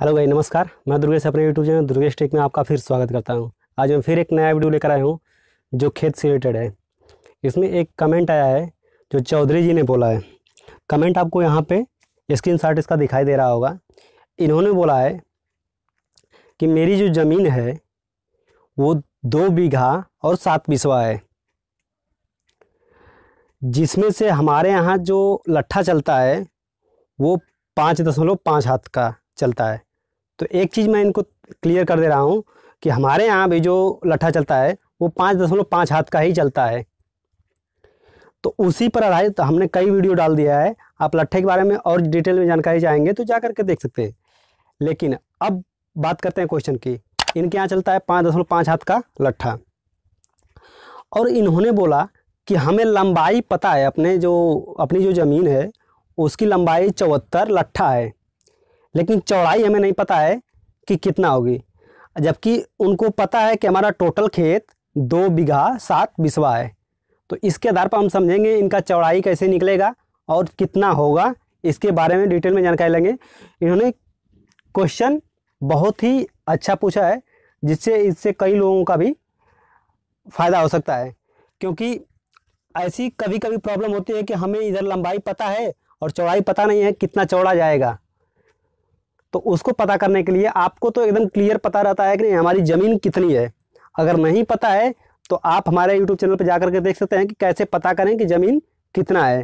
hello भाई नमस्कार मैं दुर्गेश अपने यूट्यूब चैनल दुर्गेश टेक में आपका फिर स्वागत करता हूँ आज मैं फिर एक नया वीडियो लेकर आया हूँ जो खेत से रिलेटेड है इसमें एक कमेंट आया है जो चौधरी जी ने बोला है कमेंट आपको यहाँ पे स्क्रीन शॉट इसका दिखाई दे रहा होगा इन्होंने बोला है कि मेरी जो ज़मीन है वो दो बीघा और सात बिसवा है जिसमें से हमारे यहाँ जो लट्ठा चलता है वो पाँच दशमलव पाँच हाथ का चलता है तो एक चीज़ मैं इनको क्लियर कर दे रहा हूँ कि हमारे यहाँ भी जो लट्ठा चलता है वो पाँच दशमलव पाँच हाथ का ही चलता है तो उसी पर आधारित तो हमने कई वीडियो डाल दिया है आप लट्ठे के बारे में और डिटेल में जानकारी चाहेंगे तो जा करके देख सकते हैं लेकिन अब बात करते हैं क्वेश्चन की इनके यहाँ चलता है पाँच दशमलव पाँच हाथ का लट्ठा और इन्होंने बोला कि हमें लंबाई पता है अपने जो अपनी जो ज़मीन है उसकी लंबाई चौहत्तर लट्ठा है लेकिन चौड़ाई हमें नहीं पता है कि कितना होगी जबकि उनको पता है कि हमारा टोटल खेत दो बीघा सात बिसवा है तो इसके आधार पर हम समझेंगे इनका चौड़ाई कैसे निकलेगा और कितना होगा इसके बारे में डिटेल में जानकारी लेंगे इन्होंने क्वेश्चन बहुत ही अच्छा पूछा है जिससे इससे कई लोगों का भी फ़ायदा हो सकता है क्योंकि ऐसी कभी कभी प्रॉब्लम होती है कि हमें इधर लंबाई पता है और चौड़ाई पता नहीं है कितना चौड़ा जाएगा तो उसको पता करने के लिए आपको तो एकदम क्लियर पता रहता है कि नहीं हमारी ज़मीन कितनी है अगर नहीं पता है तो आप हमारे यूट्यूब चैनल पर जाकर के देख सकते हैं कि कैसे पता करें कि ज़मीन कितना है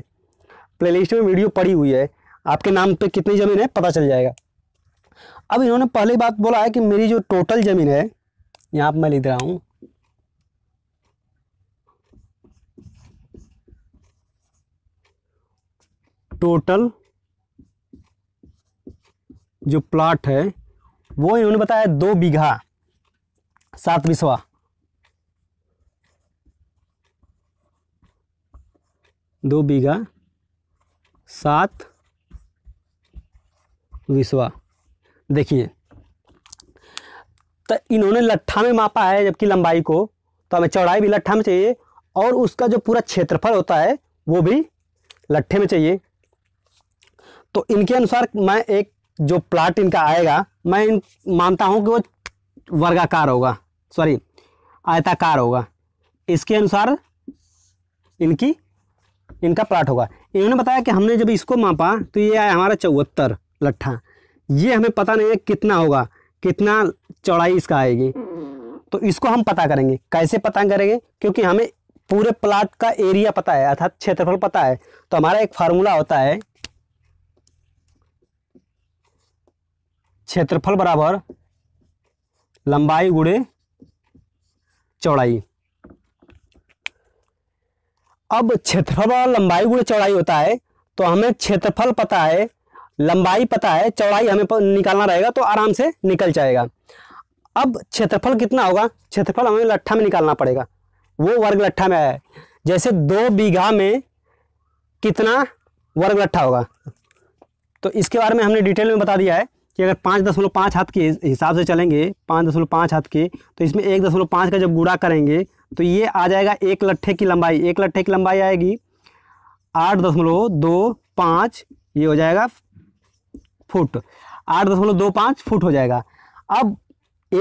प्ले में वीडियो पड़ी हुई है आपके नाम पर कितनी ज़मीन है पता चल जाएगा अब इन्होंने पहली बात बोला है कि मेरी जो टोटल ज़मीन है यहाँ पर मैं लिख रहा हूँ टोटल जो प्लाट है वो इन्होंने बताया दो बीघा सात बिस्वा दो बीघा सात विश्वा देखिए तो इन्होंने लट्ठा में मापा है जबकि लंबाई को तो हमें चौड़ाई भी लट्ठा में चाहिए और उसका जो पूरा क्षेत्रफल होता है वो भी लट्ठे में चाहिए तो इनके अनुसार मैं एक जो प्लाट इनका आएगा मैं इन मानता हूँ कि वो वर्गाकार होगा सॉरी आयताकार होगा इसके अनुसार इनकी इनका प्लाट होगा इन्होंने बताया कि हमने जब इसको मापा तो ये आया हमारा चौहत्तर लट्ठा ये हमें पता नहीं है कितना होगा कितना चौड़ाई इसका आएगी तो इसको हम पता करेंगे कैसे पता करेंगे क्योंकि हमें पूरे प्लाट का एरिया पता है अर्थात क्षेत्रफल पता है तो हमारा एक फार्मूला होता है क्षेत्रफल बराबर लंबाई गुड़े चौड़ाई अब क्षेत्रफल बराबर लंबाई गुड़े चौड़ाई होता है तो हमें क्षेत्रफल पता है लंबाई पता है चौड़ाई हमें निकालना रहेगा तो आराम से निकल जाएगा अब क्षेत्रफल कितना होगा क्षेत्रफल हमें लट्ठा में निकालना पड़ेगा वो वर्ग लट्ठा में है जैसे दो बीघा में कितना वर्ग लट्ठा होगा तो इसके बारे में हमने डिटेल में बता दिया है कि अगर पाँच दशमलव पाँच हाथ के हिसाब से चलेंगे पाँच दशमलव पाँच हाथ के तो इसमें एक दशमलव पाँच का जब गुड़ा करेंगे तो ये आ जाएगा एक लट्ठे की लंबाई एक लट्ठे की लंबाई आएगी आठ दशमलव दो पाँच ये हो जाएगा फुट आठ दशमलव दो पाँच फुट हो जाएगा अब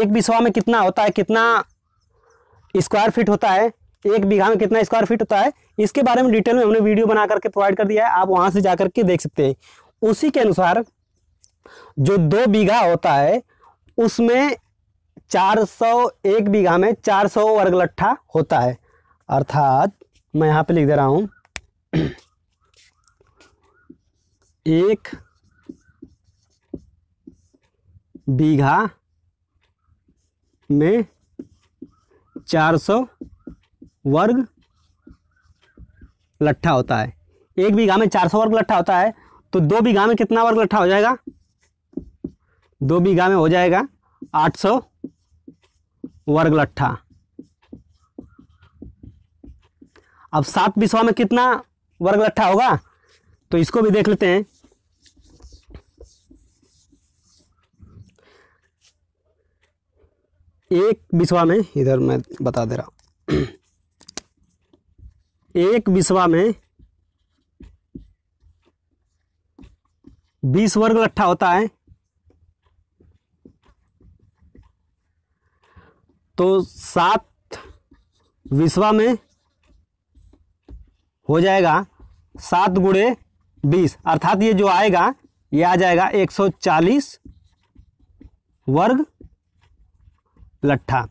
एक बिसवा में कितना होता है कितना स्क्वायर फिट होता है एक बीघा में कितना स्क्वायर फिट होता है इसके बारे में डिटेल में हमने वीडियो बना करके प्रोवाइड कर दिया है आप वहाँ से जा करके देख सकते हैं उसी के अनुसार जो दो बीघा होता है उसमें सौ एक बीघा में 400 वर्ग लट्ठा होता है अर्थात मैं यहाँ पे लिख दे रहा हूँ एक बीघा में 400 वर्ग लट्ठा होता है एक बीघा में 400 वर्ग लट्ठा होता है तो दो बीघा में कितना वर्ग लट्ठा हो जाएगा दो बीघा में हो जाएगा आठ सौ वर्ग लट्ठा अब सात बीसवा में कितना वर्ग लट्ठा होगा तो इसको भी देख लेते हैं एक बिस्वा में इधर मैं बता दे रहा हूं एक बिस्वा में बीस वर्ग लट्ठा होता है तो सात विश्वा में हो जाएगा सात गुड़े बीस अर्थात ये जो आएगा ये आ जाएगा एक सौ चालीस वर्ग लट्ठा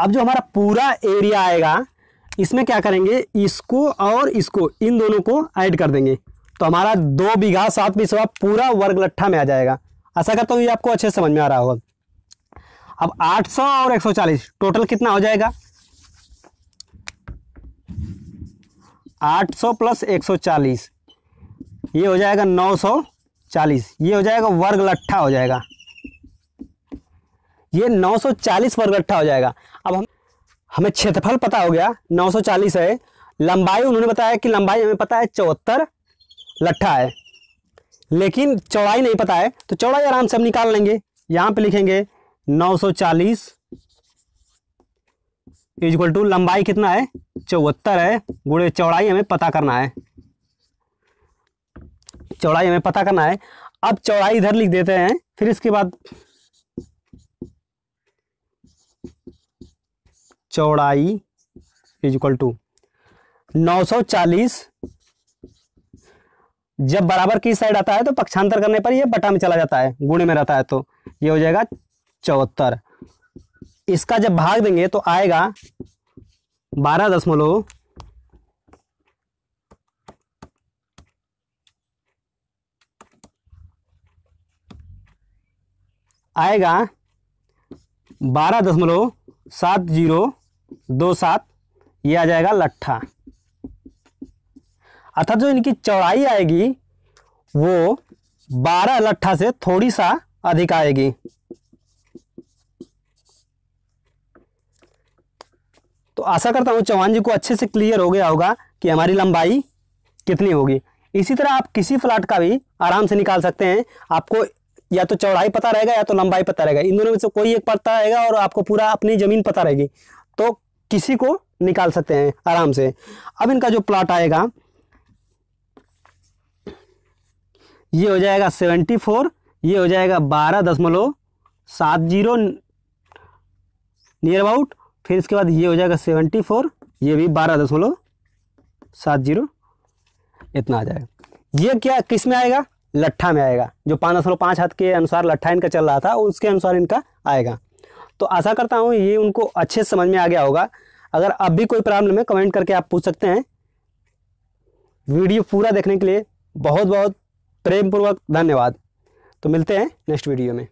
अब जो हमारा पूरा एरिया आएगा इसमें क्या करेंगे इसको और इसको इन दोनों को ऐड कर देंगे तो हमारा दो बीघा सात बीसवा पूरा वर्ग लट्ठा में आ जाएगा ऐसा करता हूँ ये आपको अच्छे समझ में आ रहा होगा अब 800 और 140 टोटल कितना हो जाएगा 800 प्लस 140 ये हो जाएगा 940 ये हो जाएगा वर्ग लट्ठा हो जाएगा ये 940 वर्ग लट्ठा हो जाएगा अब हम हमें क्षेत्रफल पता हो गया 940 है लंबाई उन्होंने बताया कि लंबाई हमें पता है चौहत्तर लट्ठा है लेकिन चौड़ाई नहीं पता है तो चौड़ाई आराम से हम निकाल लेंगे यहाँ पे लिखेंगे नौ सौ चालीस इजक्ल टू लंबाई कितना है चौहत्तर है गुड़े चौड़ाई हमें पता करना है चौड़ाई हमें पता करना है अब चौड़ाई इधर लिख देते हैं फिर इसके बाद चौड़ाई इजक्वल टू नौ सौ चालीस जब बराबर की साइड आता है तो पक्षांतर करने पर ये बटा में चला जाता है गुणे में रहता है तो ये हो जाएगा चौहत्तर इसका जब भाग देंगे तो आएगा बारह दशमलव आएगा बारह दशमलव सात जीरो दो सात ये आ जाएगा लट्ठा अर्थात जो इनकी चौड़ाई आएगी वो बारह लट्ठा से थोड़ी सा अधिक आएगी तो आशा करता हूँ चौहान जी को अच्छे से क्लियर हो गया होगा कि हमारी लंबाई कितनी होगी इसी तरह आप किसी फ्लैट का भी आराम से निकाल सकते हैं आपको या तो चौड़ाई पता रहेगा या तो लंबाई पता रहेगा इन दोनों में से कोई एक पता रहेगा और आपको पूरा अपनी ज़मीन पता रहेगी तो किसी को निकाल सकते हैं आराम से अब इनका जो प्लाट आएगा ये हो जाएगा सेवेंटी फोर ये हो जाएगा बारह दशमलव सात जीरो नियर अबाउट फिर इसके बाद ये हो जाएगा सेवेंटी फोर ये भी बारह दशमलव सात जीरो इतना आ जाएगा ये क्या किस में आएगा लट्ठा में आएगा जो पाँच दशमलव पाँच हाथ के अनुसार लट्ठा इनका चल रहा था उसके अनुसार इनका आएगा तो आशा करता हूँ ये उनको अच्छे से समझ में आ गया होगा अगर अब भी कोई प्रॉब्लम है कमेंट करके आप पूछ सकते हैं वीडियो पूरा देखने के लिए बहुत बहुत प्रेमपूर्वक धन्यवाद तो मिलते हैं नेक्स्ट वीडियो में